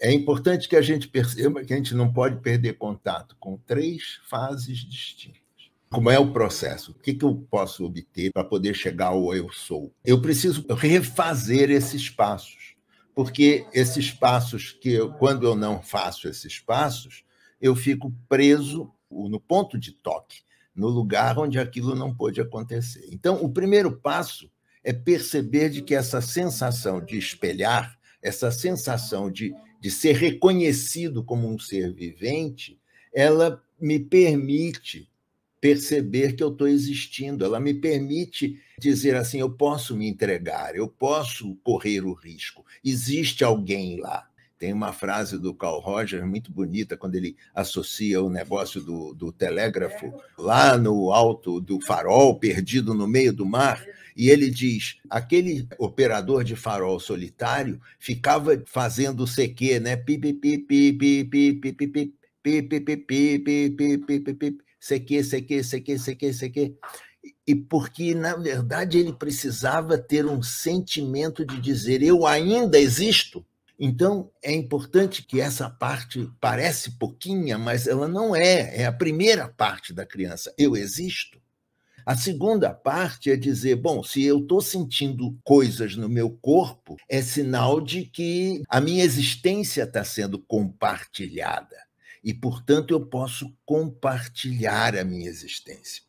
É importante que a gente perceba que a gente não pode perder contato com três fases distintas. Como é o processo? O que, eu posso obter para poder chegar ao eu sou? Eu preciso refazer esses passos, porque esses passos que eu, quando eu não faço esses passos, eu fico preso no ponto de toque, no lugar onde aquilo não pôde acontecer. Então, o primeiro passo é perceber de que essa sensação de espelhar, essa sensação de de ser reconhecido como um ser vivente, ela me permite perceber que eu estou existindo, ela me permite dizer assim: eu posso me entregar, eu posso correr o risco, existe alguém lá. Tem uma frase do Carl Rogers muito bonita, quando ele associa o negócio do, do telégrafo é. lá no alto do farol, perdido no meio do mar. E ele diz: aquele operador de farol solitário ficava fazendo que né? Pi, pi, pi, pi, pi, pi, pi, pi, pi, pi, pi, pi, pi, pi, E porque, na verdade, ele precisava ter um sentimento de dizer: eu ainda existo. Então, é importante que essa parte parece pouquinha, mas ela não é, é a primeira parte da criança. Eu existo. A segunda parte é dizer, bom, se eu estou sentindo coisas no meu corpo, é sinal de que a minha existência está sendo compartilhada. E, portanto, eu posso compartilhar a minha existência.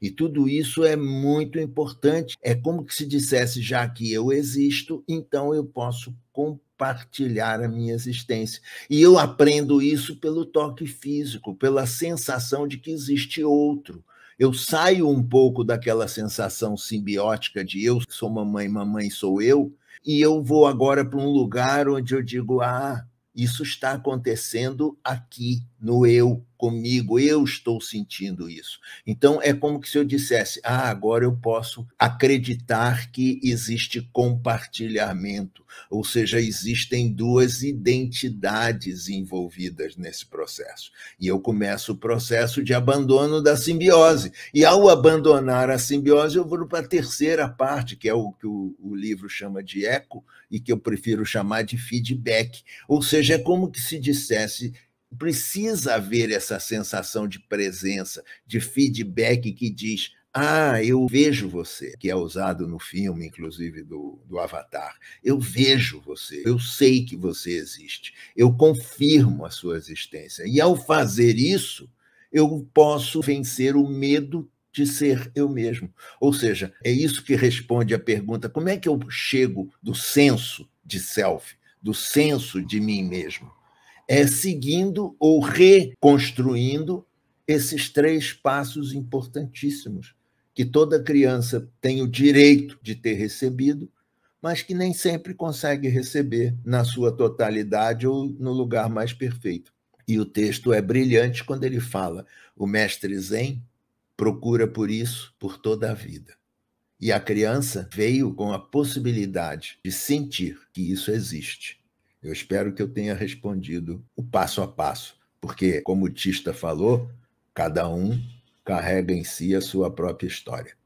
E tudo isso é muito importante. É como se dissesse, já que eu existo, então eu posso compartilhar a minha existência. E eu aprendo isso pelo toque físico, pela sensação de que existe outro, eu saio um pouco daquela sensação simbiótica de eu sou mamãe, mamãe sou eu, e eu vou agora para um lugar onde eu digo: ah, isso está acontecendo aqui, no eu, comigo, eu estou sentindo isso. Então é como se eu dissesse: ah, agora eu posso acreditar que existe compartilhamento, ou seja, existem duas identidades envolvidas nesse processo. E eu começo o processo de abandono da simbiose. E ao abandonar a simbiose, eu vou para a terceira parte, que é o que o, o livro chama de eco e que eu prefiro chamar de feedback. Ou seja, é como que se dissesse precisa haver essa sensação de presença, de feedback que diz: Ah, eu vejo você, que é usado no filme, inclusive, do, do Avatar. Eu vejo você, eu sei que você existe, eu confirmo a sua existência. E ao fazer isso, eu posso vencer o medo de ser eu mesmo. Ou seja, é isso que responde à pergunta: como é que eu chego do senso de self, do senso de mim mesmo? é, seguindo ou reconstruindo esses três passos importantíssimos que toda criança tem o direito de ter recebido, mas que nem sempre consegue receber na sua totalidade ou no lugar mais perfeito. E o texto é brilhante quando ele fala: o mestre Zen procura por isso por toda a vida. E a criança veio com a possibilidade de sentir que isso existe. Eu espero que eu tenha respondido o passo a passo, porque, como o Tista falou, cada um carrega em si a sua própria história.